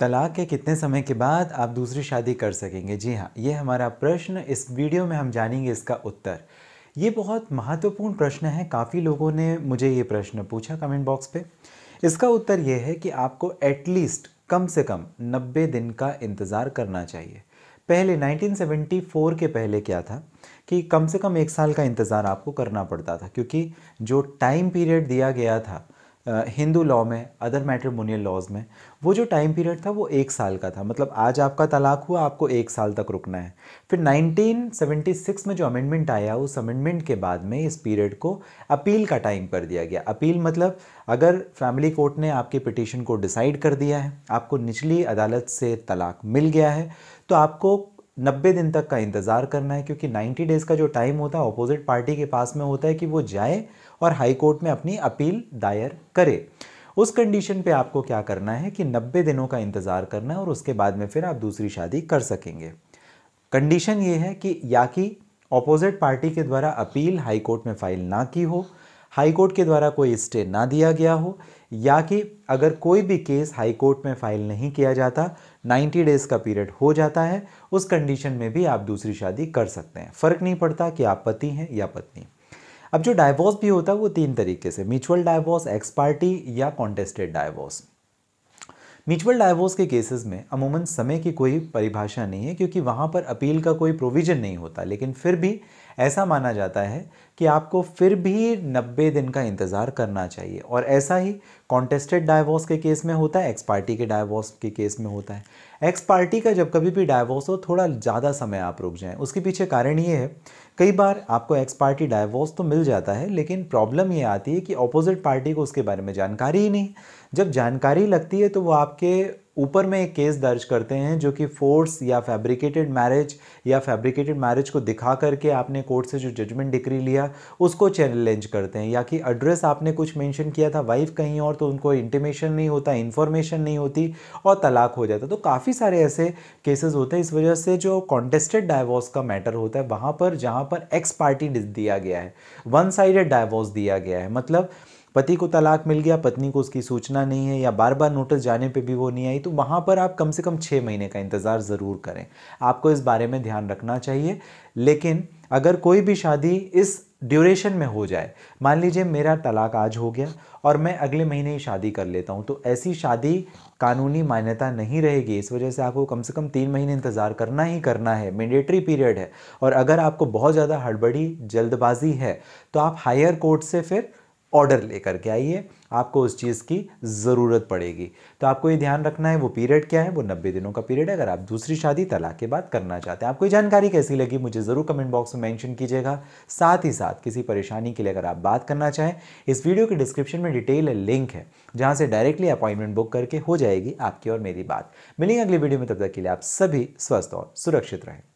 तलाक़ के कितने समय के बाद आप दूसरी शादी कर सकेंगे जी हाँ ये हमारा प्रश्न इस वीडियो में हम जानेंगे इसका उत्तर ये बहुत महत्वपूर्ण प्रश्न है काफ़ी लोगों ने मुझे ये प्रश्न पूछा कमेंट बॉक्स पे इसका उत्तर ये है कि आपको एटलीस्ट कम से कम 90 दिन का इंतज़ार करना चाहिए पहले 1974 के पहले क्या था कि कम से कम एक साल का इंतज़ार आपको करना पड़ता था क्योंकि जो टाइम पीरियड दिया गया था हिंदू लॉ में अदर मैट्रिमोनियल लॉज में वो जो टाइम पीरियड था वो एक साल का था मतलब आज आपका तलाक हुआ आपको एक साल तक रुकना है फिर 1976 में जो अमेंडमेंट आया उस अमेंडमेंट के बाद में इस पीरियड को अपील का टाइम कर दिया गया अपील मतलब अगर फैमिली कोर्ट ने आपके पिटिशन को डिसाइड कर दिया है आपको निचली अदालत से तलाक मिल गया है तो आपको नब्बे दिन तक का इंतज़ार करना है क्योंकि नाइन्टी डेज़ का जो टाइम होता है अपोजिट पार्टी के पास में होता है कि वो जाए और हाई कोर्ट में अपनी अपील दायर करे उस कंडीशन पे आपको क्या करना है कि 90 दिनों का इंतज़ार करना है और उसके बाद में फिर आप दूसरी शादी कर सकेंगे कंडीशन ये है कि या कि ऑपोजिट पार्टी के द्वारा अपील हाई कोर्ट में फाइल ना की हो हाई कोर्ट के द्वारा कोई स्टे ना दिया गया हो या कि अगर कोई भी केस हाई कोर्ट में फाइल नहीं किया जाता 90 डेज़ का पीरियड हो जाता है उस कंडीशन में भी आप दूसरी शादी कर सकते हैं फ़र्क नहीं पड़ता कि आप पति हैं या पत्नी अब जो डाइवोर्स भी होता है वो तीन तरीके से म्यूचुअल डाइवोर्स एक्स पार्टी या कॉन्टेस्टेड डाइवोर्स म्यूचुअल डाइवोर्स के केसेस में अमूमन समय की कोई परिभाषा नहीं है क्योंकि वहाँ पर अपील का कोई प्रोविज़न नहीं होता लेकिन फिर भी ऐसा माना जाता है कि आपको फिर भी 90 दिन का इंतज़ार करना चाहिए और ऐसा ही कॉन्टेस्टेड डाइवोर्स के केस में होता है एक्स पार्टी के डाइवोर्स के केस में होता है एक्स पार्टी का जब कभी भी डाइवोर्स हो थोड़ा ज़्यादा समय आप रुक जाएं उसके पीछे कारण ये है कई बार आपको एक्स पार्टी डाइवोर्स तो मिल जाता है लेकिन प्रॉब्लम ये आती है कि ऑपोजिट पार्टी को उसके बारे में जानकारी ही नहीं जब जानकारी लगती है तो वो आपके ऊपर में एक केस दर्ज करते हैं जो कि फोर्स या फैब्रिकेटेड मैरिज या फैब्रिकेटेड मैरिज को दिखा करके आपने कोर्ट से जो जजमेंट डिक्री लिया उसको चैलेंज करते हैं या कि एड्रेस आपने कुछ मेंशन किया था वाइफ कहीं और तो उनको इंटीमेशन नहीं होता इन्फॉर्मेशन नहीं होती और तलाक हो जाता तो काफ़ी सारे ऐसे केसेस होते हैं इस वजह से जो कॉन्टेस्टेड डाइवोर्स का मैटर होता है वहाँ पर जहाँ पर एक्स पार्टी दिया गया है वन साइडेड डाइवोर्स दिया गया है मतलब पति को तलाक मिल गया पत्नी को उसकी सूचना नहीं है या बार बार नोटिस जाने पे भी वो नहीं आई तो वहाँ पर आप कम से कम छः महीने का इंतज़ार ज़रूर करें आपको इस बारे में ध्यान रखना चाहिए लेकिन अगर कोई भी शादी इस ड्यूरेशन में हो जाए मान लीजिए मेरा तलाक आज हो गया और मैं अगले महीने ही शादी कर लेता हूँ तो ऐसी शादी कानूनी मान्यता नहीं रहेगी इस वजह से आपको कम से कम तीन महीने इंतज़ार करना ही करना है मैंडेटरी पीरियड है और अगर आपको बहुत ज़्यादा हड़बड़ी जल्दबाजी है तो आप हायर कोर्ट से फिर ऑर्डर लेकर के आइए आपको उस चीज़ की ज़रूरत पड़ेगी तो आपको ये ध्यान रखना है वो पीरियड क्या है वो नब्बे दिनों का पीरियड है अगर आप दूसरी शादी तलाक के बाद करना चाहते हैं आपको ये जानकारी कैसी लगी मुझे ज़रूर कमेंट बॉक्स में मेंशन कीजिएगा साथ ही साथ किसी परेशानी के लिए अगर आप बात करना चाहें इस वीडियो के डिस्क्रिप्शन में डिटेल लिंक है जहाँ से डायरेक्टली अपॉइंटमेंट बुक करके हो जाएगी आपकी और मेरी बात मिलेंगे अगली वीडियो में तब तक के लिए आप सभी स्वस्थ और सुरक्षित रहें